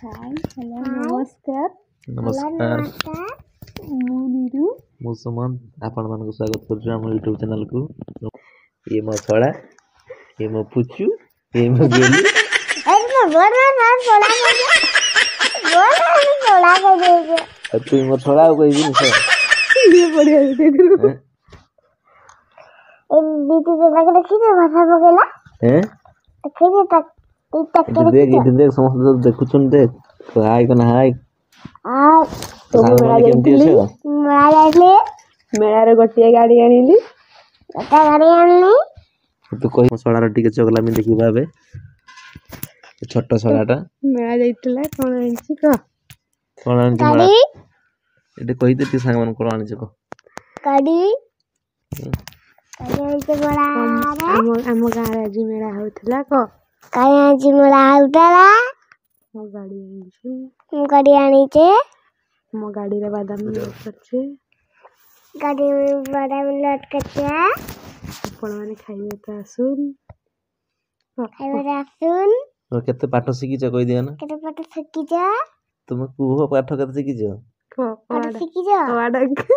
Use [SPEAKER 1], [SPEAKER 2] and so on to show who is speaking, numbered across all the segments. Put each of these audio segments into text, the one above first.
[SPEAKER 1] hi hello ನಮಸ್ಕಾರ ನಮಸ್ಕಾರ ମୁଁ ନିରୁ ମୁଁ ସୁମନ ଆପଣମାନଙ୍କୁ ସ୍ୱାଗତ କରୁଛୁ ଆମ ୟୁଟ୍ୟୁବ୍ ଚ୍ୟାନେଲ୍କୁ ଇଏ ମୋ ଶଳା ଇଏ ମୋ ପୁଚୁ ଇଏ ମୋ ଗେଲି ଆଉ ତୁଇ ମୋ ଶଳା ଆଉ କହିବିନି ଶଳା দেখ এটা দেখ সমস্ত দেখ কুচুন দেখ হাই কোন হাই আর তো মেলা যাইতিলি মেলা যাইলে মেলারে গোটিয়ে গাড়ি আনিলি একটা গাড়ি আনলি ତୁ କହିବୁ ଶଳାର ଟିକେ ଚଗଲାମି ଦେଖିବା ଏବେ ଛୋଟ ଶଳାଟା ମେଳା ଯାଇଥିଲା କ'ଣ ଆଣିଛି କହ କ'ଣ ଆଣିଛି ଏଠି କହିଦେ ଟିକେ ସାଙ୍ଗମାନେ କ'ଣ ଆଣିଛି କହ କାଡ଼ି ଆମ ଗାଁରେ ଆଜି ମେଳା ହେଉଥିଲା କହ কালি আনিছি মোর আউটালা ମୋ ଗାଡ଼ି ଆଣିଛି ମୁଁ ଗାଡ଼ି ଆଣିଛେ ମୋ ଗାଡ଼ିରେ ବାଦାମ ଲଟକାଛି ଗାଡ଼ି ବାଦାମ ଲଟକାଛି ଆପଣମାନେ ଖାଇବେ ତ ଆସୁନ୍ ଖାଇବାରେ ଆସୁନ୍ କେତେ ପାଠ ଶିଖିଛ କହିଦିଅ ନା କେତେ ପାଠ ଶିଖିଛ ତୁମେ କୁହ ପାଠ କେତେ ଶିଖିଛ ପାଠ ଶିଖିଛ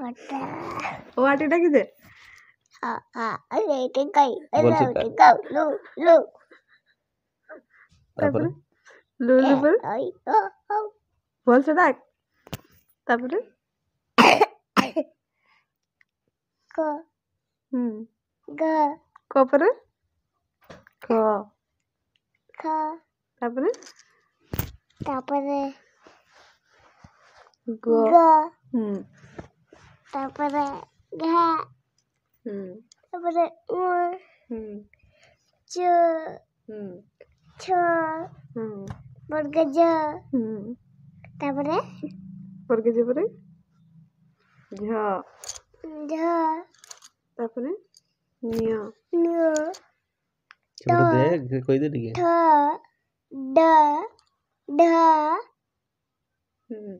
[SPEAKER 1] ପାଠ ଓଆଟିଟା କି ଦେ à à ấy về cái cây ấy về cái cầu lu lu তারপরে লুলুবুল বলছে দেখ তারপরে ক হুম গ কপরে ক খ তারপরে তারপরে গ হুম তারপরে ঘা হুম তারপরে উ হুম চ হুম ছ হুম বর্গ জ হুম তারপরে বর্গ জ পরে ঝ ঝ তারপরে নিয় নিয় দেখ কই দে টিকে ঠ ড ঢ হুম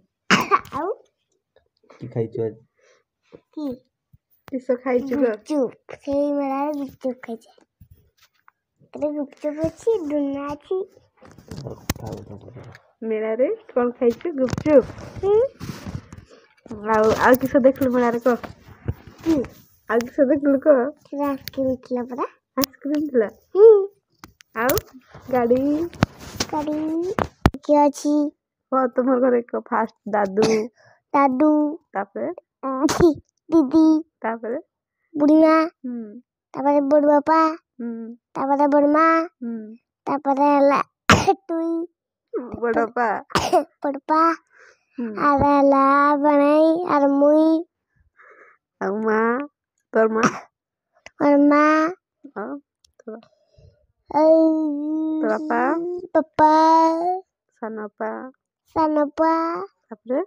[SPEAKER 1] আউ কি খাইছো আজ কি কিছু খাইছো গুপচুপ সেই বেলায় গুপচুপ খাইছে এটা গুপচুপ ଅଛି ଦୁନା ଅଛି ମେଳାରେ କ'ଣ ଖାଇଛୁ ଗୁପଚୁପ୍ ଆଉ ଆଉ କିସ ଦେଖିଲୁ ମେଳାରେ କହ ଆଉ କିସ ଦେଖିଲୁ କହ ଆଇସ୍କ୍ରିମ୍ ଥିଲା ପରା ଆଇସ୍କ୍ରିମ୍ ଥିଲା ଆଉ ଗାଡ଼ି ଗାଡ଼ି କିଏ ଅଛି ହଁ ତୁମ ଘରେ ଏକ ଫାଷ୍ଟ ଦାଦୁ ଦାଦୁ ତାପରେ ଦିଦି তারপরে বুড়িমা হুম তারপরে বড় বাবা হুম তারপরে বড় মা হুম তারপরে তুই বড়পা বড়পা আর লা বানাই আর মুই আর মা তোর মা আর মা তোর বাপা বাপা সানপা সানপা তারপরে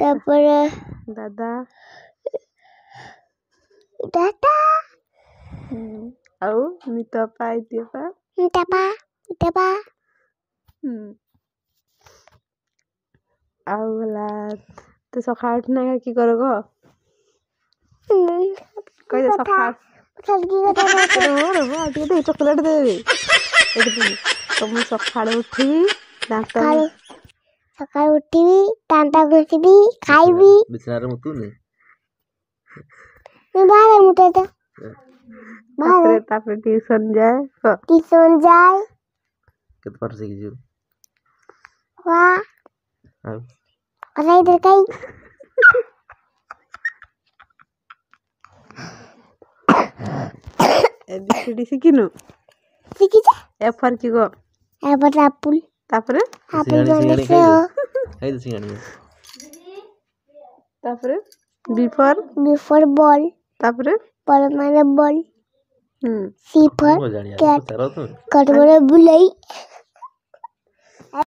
[SPEAKER 1] তাৰপৰে দাদা দাদা আৰু মিতাপা এতিয়াপা মিতাপা মিতাপা আৰু বোলা তই চখা উঠি নাই কি কৰ গ চখাৰ চকলেট দেই চখাৰ উঠি দাঁত ସକାଳୁ ଉଠିବି ଦାନ୍ତ ଘଷିବି ଖାଇବି ବିଛଣାରେ ମୁତୁନି ମୁଁ ବାହାରେ ମୁତେ ତ ବାହାରେ ତାପରେ ଟ୍ୟୁସନ ଯାଏ ଟ୍ୟୁସନ ଯାଏ କେତେ ପାଠ ଶିଖିଛୁ वा और इधर कहीं एबीसीडी सीखिनु सीखिजे एफ फॉर की गो एफ फॉर एप्पल ତାପରେ ତାପରେ বিফর বিফর বল তারপরে পরে মানে বল হুম সি ফর ক্যাট কাট বুলাই